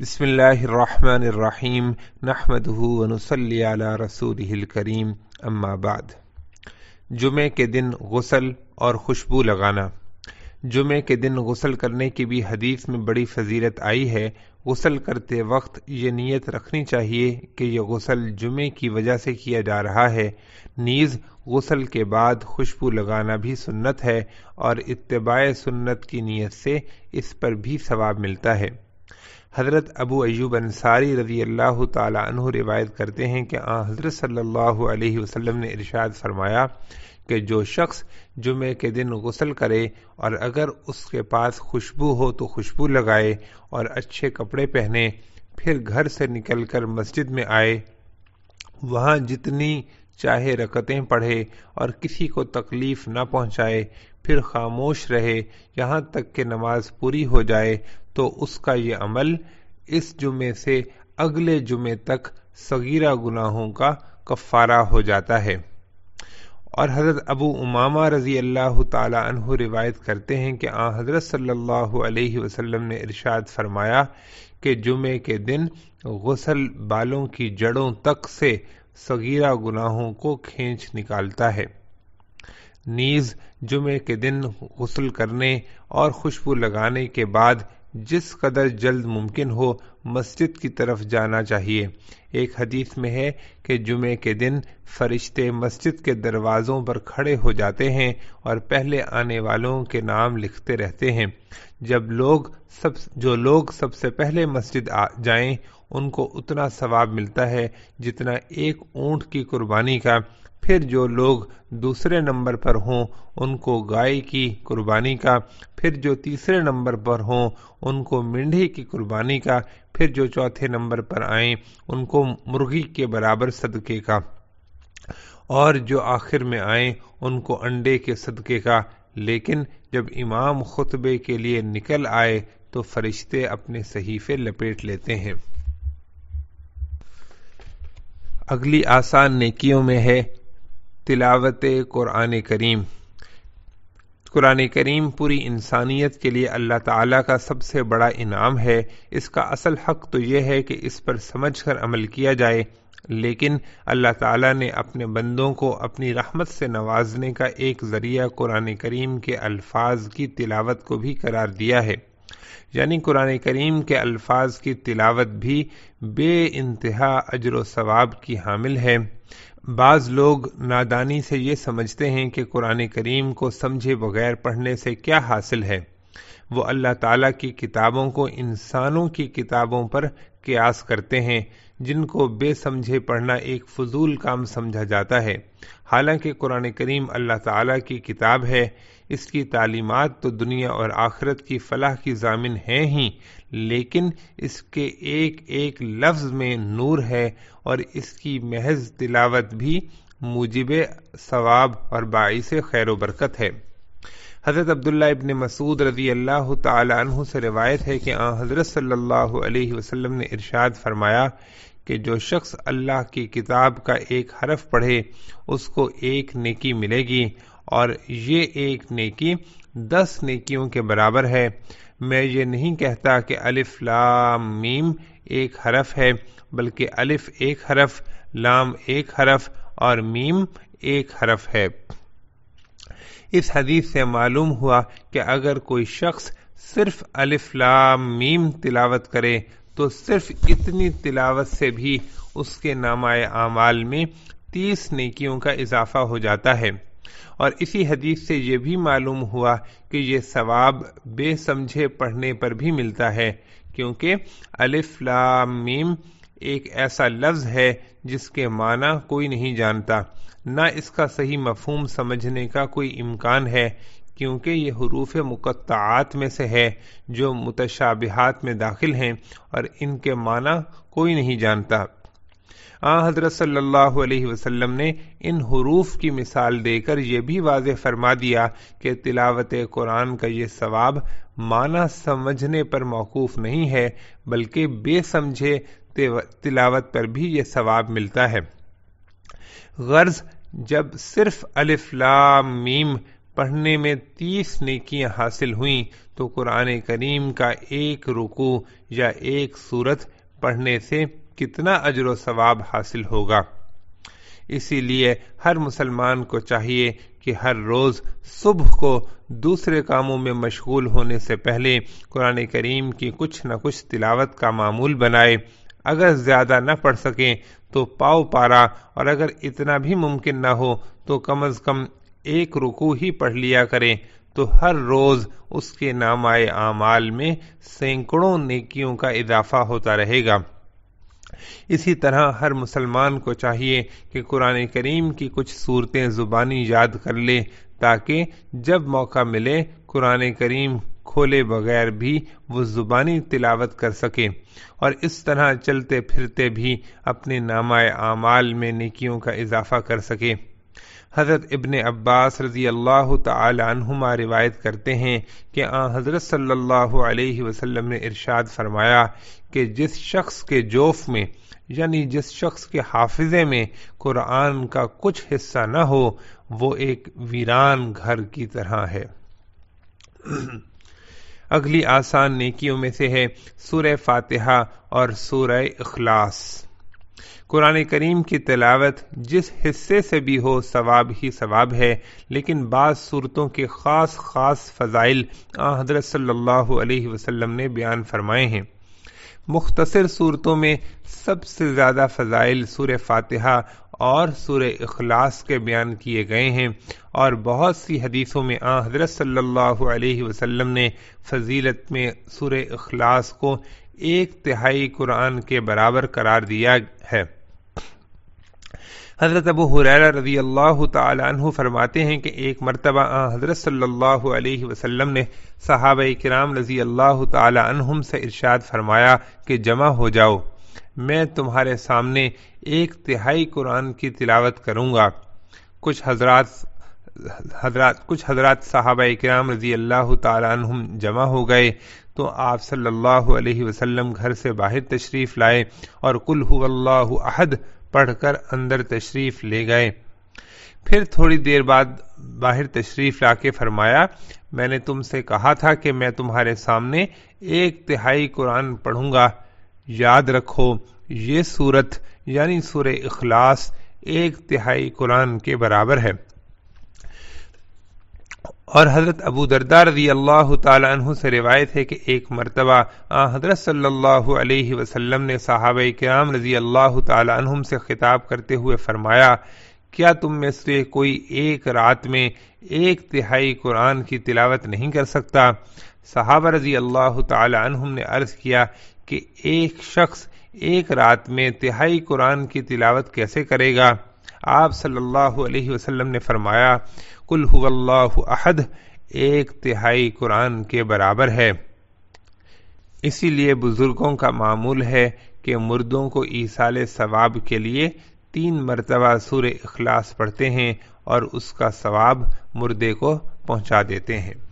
बसमीम नहमदल रसूल करीम अम्माबाद जुमे के दिन गसल और खुशबू लगाना जुमे के दिन गसल करने की भी हदीस में बड़ी फजीलत आई है गसल करते वक्त ये नीयत रखनी चाहिए कि यह गसल जुमे की वजह से किया जा रहा है नीज़ गसल के बाद खुशबू लगाना भी सुन्नत है और इतबाय सुन्नत की नीयत से इस पर भी सवाब मिलता है हज़रत अबू अयूब अंसारी रज़ी अल्लाह तु रिवायत करते हैं कि आ हाँ, हज़रत सल्लल्लाहु ने इरशाद फरमाया कि जो शख्स जुमे के दिन गसल करे और अगर उसके पास खुशबू हो तो खुशबू लगाए और अच्छे कपड़े पहने फिर घर से निकल कर मस्जिद में आए वहाँ जितनी चाहे रकतें पढ़े और किसी को तकलीफ़ न पहुँचाए फिर खामोश रहे यहाँ तक कि नमाज पूरी हो जाए तो उसका ये अमल इस जुमे से अगले जुमे तक सगीरा गुनाहों का कफ़ारा हो जाता है और हज़रत अबू उमामा रज़ी अल्लाह तु रिवायत करते हैं कि आ हज़रत सल्लल्लाहु अलैहि वसल्लम ने इरशाद फरमाया कि जुमे के दिन गसल बालों की जड़ों तक से सगीरा गुनाहों को खींच निकालता है नीज़ जुमे के दिन गसल करने और खुशबू लगाने के बाद जिस कदर जल्द मुमकिन हो मस्जिद की तरफ जाना चाहिए एक हदीस में है कि जुमे के दिन फरिश्ते मस्जिद के दरवाज़ों पर खड़े हो जाते हैं और पहले आने वालों के नाम लिखते रहते हैं जब लोग सब जो लोग सबसे पहले मस्जिद आ जाएं उनको उतना सवाब मिलता है जितना एक ऊँट की कुर्बानी का फिर जो लोग दूसरे नंबर पर हों उनको गाय की कुर्बानी का फिर जो तीसरे नंबर पर हों उनको मिंडी की कुर्बानी का फिर जो चौथे नंबर पर आए उनको मुर्गी के बराबर सदके का और जो आखिर में आए उनको अंडे के सदके का लेकिन जब इमाम खुतबे के लिए निकल आए तो फरिश्ते अपने सहीफे लपेट लेते हैं अगली आसान नेकियों में है तिलावत क़ुरान करीम कुरान करीम पूरी इंसानियत के लिए अल्लाह ताला का सबसे बड़ा इनाम है इसका असल हक तो यह है कि इस पर समझ कर अमल किया जाए लेकिन अल्लाह ताला ने अपने बंदों को अपनी रहमत से नवाजने का एक ज़रिया कुरान करीम के अल्फाज की तिलावत को भी करार दिया है यानी कुरान करीम के अल्फाज की तिलावत भी बे इंतहा अजर व सवाब की हामिल है बाज लोग नादानी से ये समझते हैं कि कुरान करीम को समझे बगैर पढ़ने से क्या हासिल है वो अल्लाह ताला की किताबों को इंसानों की किताबों पर कयास करते हैं जिनको बेसमझे पढ़ना एक फजूल काम समझा जाता है हालांकि कुरान करीम अल्लाह ताला की किताब है इसकी तालीमात तो दुनिया और आखरत की फलाह की जामिन हैं ही लेकिन इसके एक एक लफ्ज़ में नूर है और इसकी महज तिलावत भी मुजिब सवाब और बाईस खैर बरकत है हज़रत अब्दुल्ला इबन मसूद रजी अल्लाह तु से रिवायत है कि आ हाँ, हज़रत सल्लल्लाहु अलैहि वसल्लम ने इरशाद फरमाया कि जो शख्स अल्लाह की किताब का एक हरफ पढ़े उसको एक नेकी मिलेगी और ये एक नेकी दस नेकियों के बराबर है मैं ये नहीं कहता कि अलिफ लाम मीम एक हरफ है बल्कि अलिफ एक हरफ लाम एक हरफ और मीम एक हरफ है इस हदीस से मालूम हुआ कि अगर कोई शख्स सिर्फ अलिफ्लाम मीम तिलावत करे तो सिर्फ इतनी तिलावत से भी उसके नामाय आमाल में तीस नेकियों का इजाफा हो जाता है और इसी हदीस से यह भी मालूम हुआ कि यह सवाब बेसमझे पढ़ने पर भी मिलता है क्योंकि अलिफ्लाम मीम एक ऐसा लफ्ज है जिसके माना कोई नहीं जानता ना इसका सही मफहम समझने का कोई इम्कान है क्योंकि ये हरूफ मुकत्त में से है जो मुतशाबहात में दाखिल हैं और इनके माना कोई नहीं जानता आ हजरत सल्लल्लाहु अलैहि वसल्लम ने इन हरूफ की मिसाल देकर यह भी वाज फरमा दिया कि तिलावत कुरान का ये सवाब माना समझने पर मौकूफ़ नहीं है बल्कि बेसमझे तिलावत पर भी यह सवाब मिलता है गर्ज जब सिर्फ अलिफ्लाम मीम पढ़ने में तीस नेकियां हासिल हुई तो कुरान करीम का एक रुकू या एक सूरत पढ़ने से कितना अजर सवाब हासिल होगा इसीलिए हर मुसलमान को चाहिए कि हर रोज़ सुबह को दूसरे कामों में मशगूल होने से पहले कुरान करीम की कुछ न कुछ तिलावत का मामूल बनाए अगर ज़्यादा न पढ़ सकें तो पाओ पारा और अगर इतना भी मुमकिन न हो तो कम अज़ कम एक रुकू ही पढ़ लिया करें तो हर रोज़ उसके नामाए आमाल में सैकड़ों नेकियों का इजाफा होता रहेगा इसी तरह हर मुसलमान को चाहिए कि कुरान करीम की कुछ सूरतें ज़ुबानी याद कर ले ताकि जब मौका मिले कुरान करीम खोले बगैर भी वो ज़ुबानी तिलावत कर सके और इस तरह चलते फिरते भी अपने नामा आमाल में निकियों का इजाफा कर सके हज़रत इबन अब्बास रज़ी अल्लाह तुमा रिवायत करते हैं कि आ हज़रत सल्लल्लाहु अलैहि वसल्लम ने इरशाद फरमाया कि जिस शख्स के जोफ में यानी जिस शख्स के हाफिज़े में कुरान का कुछ हिस्सा न हो वो एक वीरान घर की तरह है अगली आसान नेकियों में से है सूर्य फातिहा और सूर्य अखलास कुरान करीम की तिलावत जिस हिस्से से भी हो सवाब ही सवाब है लेकिन बाद सूरतों के ख़ास ख़ास फ़ज़ाइल आ हज़रत सल्लल्लाहु अलैहि वसल्लम ने बयान फरमाए हैं मुख्तसर सूरतों में सबसे ज़्यादा फ़जाइल सूर फातिहा और सूर अखलास के बयान किए गए हैं और बहुत सी हदीसों में आ हजरत सल्लल्लाहु अलैहि वसल्लम ने फजीलत में सूर अखलास को एक तिहाई कुरान के बराबर करार दिया है हज़रत अबू हुरैरा रजी अल्लाह तु फरमाते हैं कि एक मरतबा हज़रत सल्लल्लाहु अलैहि वसल्लम ने सहाब कराम रजी अल्लाह तुम से इरशाद फरमाया कि जमा हो जाओ मैं तुम्हारे सामने एक तिहाई कुरान की तिलावत करूँगा कुछ हजरात हजरात कुछ हजरात साहब कराम रजी अल्लाह तुम जमा हो गए तो आप सल्लल्लाहु अलैहि वसल्लम घर से बाहर तशरीफ़ लाए और कुल हुवल्लाहु अहद पढ़कर अंदर तशरीफ ले गए फिर थोड़ी देर बाद बाहर तशरीफ लाके फरमाया मैंने तुमसे कहा था कि मैं तुम्हारे सामने एक तिहाई कुरान पढ़ूंगा याद रखो ये सूरत यानी सूर इखलास एक तिहाई कुरान के बराबर है और हज़रत अबू दरदार रजी अल्लाह तु से रिवायत है कि एक मरतबा आ हज़रत सल्लल्लाहु अलैहि वसल्लम ने साहब कराम रजी अल्लाह तुम से ख़िताब करते हुए फ़रमाया क्या तुम में से कोई एक रात में एक तिहाई कुरान की तिलावत नहीं कर सकता सहाबा रजी अल्लाह तुम ने अर्ज़ किया कि एक शख्स एक रात में तिहाई कुरान की तिलावत कैसे करेगा आप सल्लल्लाहु अलैहि वसल्लम ने फरमाया कुल अहद एक तिहाई कुरान के बराबर है इसीलिए बुज़ुर्गों का मामूल है कि मुर्दों को ईसाल सवाब के लिए तीन मरतबा सूर अखलास पढ़ते हैं और उसका सवाब मुर्दे को पहुंचा देते हैं